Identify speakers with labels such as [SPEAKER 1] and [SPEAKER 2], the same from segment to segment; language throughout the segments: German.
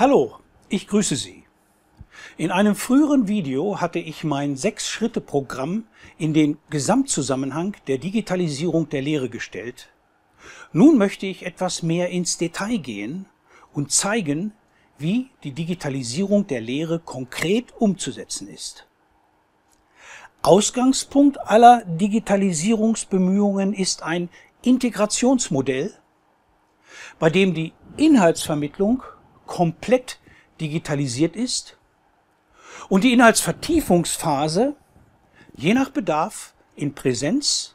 [SPEAKER 1] Hallo, ich grüße Sie. In einem früheren Video hatte ich mein Sechs-Schritte-Programm in den Gesamtzusammenhang der Digitalisierung der Lehre gestellt. Nun möchte ich etwas mehr ins Detail gehen und zeigen, wie die Digitalisierung der Lehre konkret umzusetzen ist. Ausgangspunkt aller Digitalisierungsbemühungen ist ein Integrationsmodell, bei dem die Inhaltsvermittlung komplett digitalisiert ist und die Inhaltsvertiefungsphase je nach Bedarf in Präsenz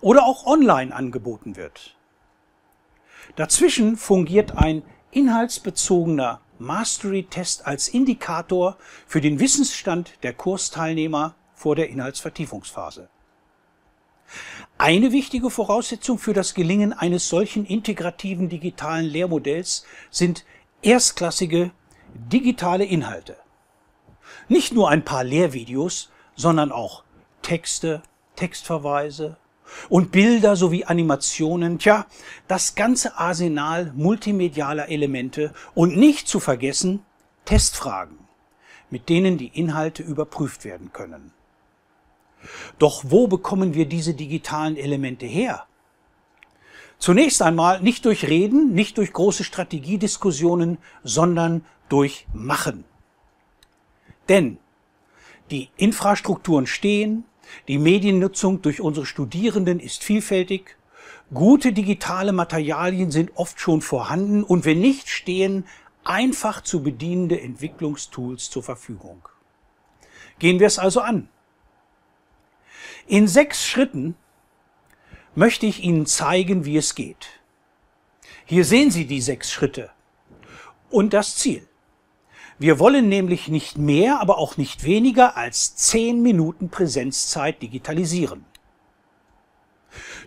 [SPEAKER 1] oder auch online angeboten wird. Dazwischen fungiert ein inhaltsbezogener Mastery-Test als Indikator für den Wissensstand der Kursteilnehmer vor der Inhaltsvertiefungsphase. Eine wichtige Voraussetzung für das Gelingen eines solchen integrativen digitalen Lehrmodells sind erstklassige digitale Inhalte. Nicht nur ein paar Lehrvideos, sondern auch Texte, Textverweise und Bilder sowie Animationen. Tja, das ganze Arsenal multimedialer Elemente und nicht zu vergessen Testfragen, mit denen die Inhalte überprüft werden können. Doch wo bekommen wir diese digitalen Elemente her? Zunächst einmal nicht durch Reden, nicht durch große Strategiediskussionen, sondern durch Machen. Denn die Infrastrukturen stehen, die Mediennutzung durch unsere Studierenden ist vielfältig, gute digitale Materialien sind oft schon vorhanden und wenn nicht stehen, einfach zu bedienende Entwicklungstools zur Verfügung. Gehen wir es also an. In sechs Schritten möchte ich Ihnen zeigen, wie es geht. Hier sehen Sie die sechs Schritte und das Ziel. Wir wollen nämlich nicht mehr, aber auch nicht weniger als zehn Minuten Präsenzzeit digitalisieren.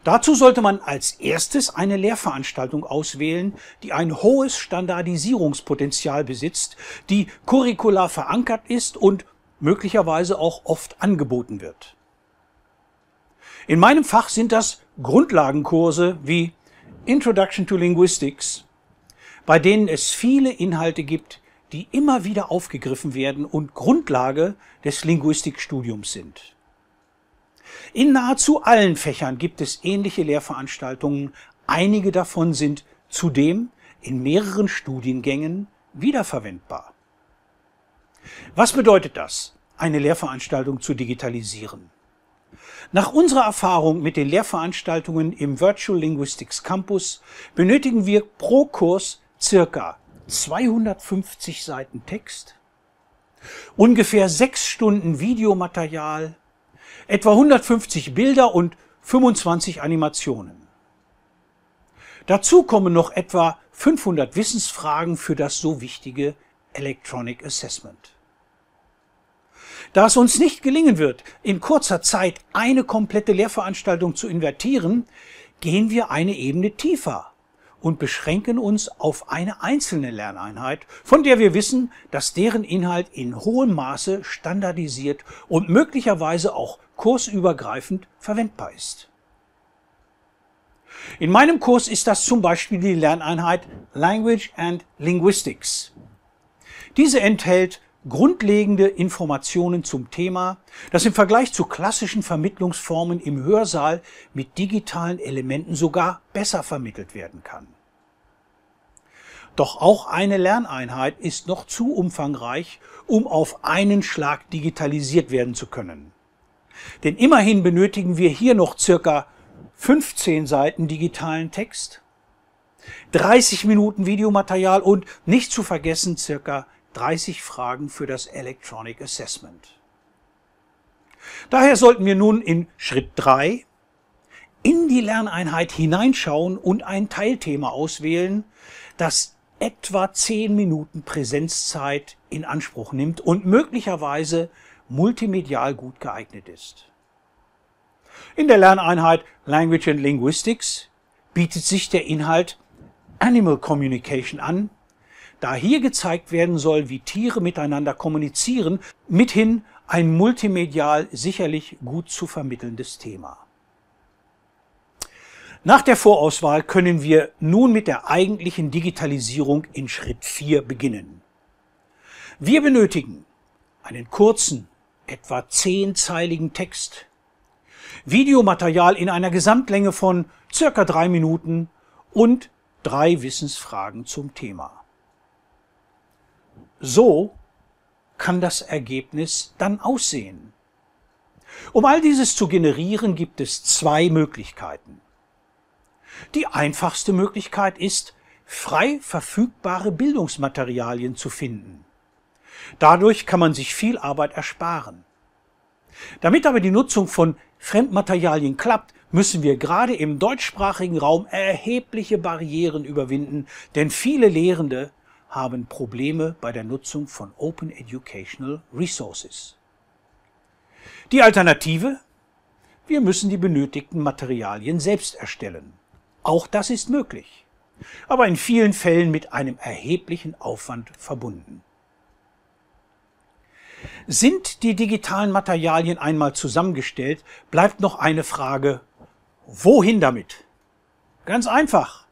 [SPEAKER 1] Dazu sollte man als erstes eine Lehrveranstaltung auswählen, die ein hohes Standardisierungspotenzial besitzt, die curricular verankert ist und möglicherweise auch oft angeboten wird. In meinem Fach sind das Grundlagenkurse wie Introduction to Linguistics, bei denen es viele Inhalte gibt, die immer wieder aufgegriffen werden und Grundlage des Linguistikstudiums sind. In nahezu allen Fächern gibt es ähnliche Lehrveranstaltungen. Einige davon sind zudem in mehreren Studiengängen wiederverwendbar. Was bedeutet das, eine Lehrveranstaltung zu digitalisieren? Nach unserer Erfahrung mit den Lehrveranstaltungen im Virtual Linguistics Campus benötigen wir pro Kurs circa 250 Seiten Text, ungefähr 6 Stunden Videomaterial, etwa 150 Bilder und 25 Animationen. Dazu kommen noch etwa 500 Wissensfragen für das so wichtige Electronic Assessment. Da es uns nicht gelingen wird, in kurzer Zeit eine komplette Lehrveranstaltung zu invertieren, gehen wir eine Ebene tiefer und beschränken uns auf eine einzelne Lerneinheit, von der wir wissen, dass deren Inhalt in hohem Maße standardisiert und möglicherweise auch kursübergreifend verwendbar ist. In meinem Kurs ist das zum Beispiel die Lerneinheit Language and Linguistics. Diese enthält grundlegende Informationen zum Thema, das im Vergleich zu klassischen Vermittlungsformen im Hörsaal mit digitalen Elementen sogar besser vermittelt werden kann. Doch auch eine Lerneinheit ist noch zu umfangreich, um auf einen Schlag digitalisiert werden zu können. Denn immerhin benötigen wir hier noch circa 15 Seiten digitalen Text, 30 Minuten Videomaterial und nicht zu vergessen circa 30 Fragen für das Electronic Assessment. Daher sollten wir nun in Schritt 3 in die Lerneinheit hineinschauen und ein Teilthema auswählen, das etwa 10 Minuten Präsenzzeit in Anspruch nimmt und möglicherweise multimedial gut geeignet ist. In der Lerneinheit Language and Linguistics bietet sich der Inhalt Animal Communication an, da hier gezeigt werden soll, wie Tiere miteinander kommunizieren, mithin ein multimedial sicherlich gut zu vermittelndes Thema. Nach der Vorauswahl können wir nun mit der eigentlichen Digitalisierung in Schritt 4 beginnen. Wir benötigen einen kurzen, etwa zehnzeiligen Text, Videomaterial in einer Gesamtlänge von circa drei Minuten und drei Wissensfragen zum Thema. So kann das Ergebnis dann aussehen. Um all dieses zu generieren, gibt es zwei Möglichkeiten. Die einfachste Möglichkeit ist, frei verfügbare Bildungsmaterialien zu finden. Dadurch kann man sich viel Arbeit ersparen. Damit aber die Nutzung von Fremdmaterialien klappt, müssen wir gerade im deutschsprachigen Raum erhebliche Barrieren überwinden, denn viele Lehrende haben Probleme bei der Nutzung von Open Educational Resources. Die Alternative? Wir müssen die benötigten Materialien selbst erstellen. Auch das ist möglich, aber in vielen Fällen mit einem erheblichen Aufwand verbunden. Sind die digitalen Materialien einmal zusammengestellt, bleibt noch eine Frage, wohin damit? Ganz einfach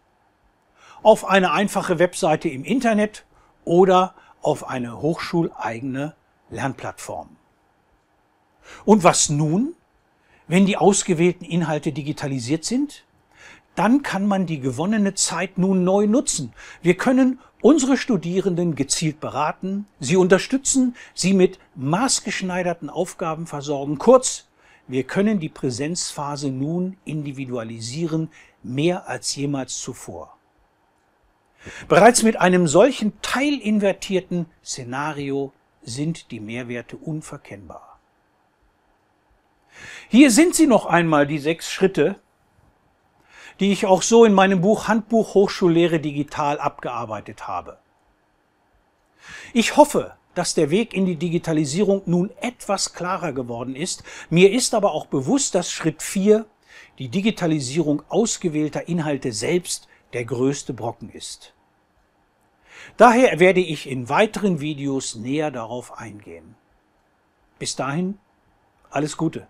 [SPEAKER 1] auf eine einfache Webseite im Internet oder auf eine hochschuleigene Lernplattform. Und was nun, wenn die ausgewählten Inhalte digitalisiert sind? Dann kann man die gewonnene Zeit nun neu nutzen. Wir können unsere Studierenden gezielt beraten, sie unterstützen, sie mit maßgeschneiderten Aufgaben versorgen. Kurz, wir können die Präsenzphase nun individualisieren, mehr als jemals zuvor. Bereits mit einem solchen teilinvertierten Szenario sind die Mehrwerte unverkennbar. Hier sind sie noch einmal, die sechs Schritte, die ich auch so in meinem Buch Handbuch Hochschullehre digital abgearbeitet habe. Ich hoffe, dass der Weg in die Digitalisierung nun etwas klarer geworden ist. Mir ist aber auch bewusst, dass Schritt 4, die Digitalisierung ausgewählter Inhalte selbst, der größte Brocken ist. Daher werde ich in weiteren Videos näher darauf eingehen. Bis dahin, alles Gute!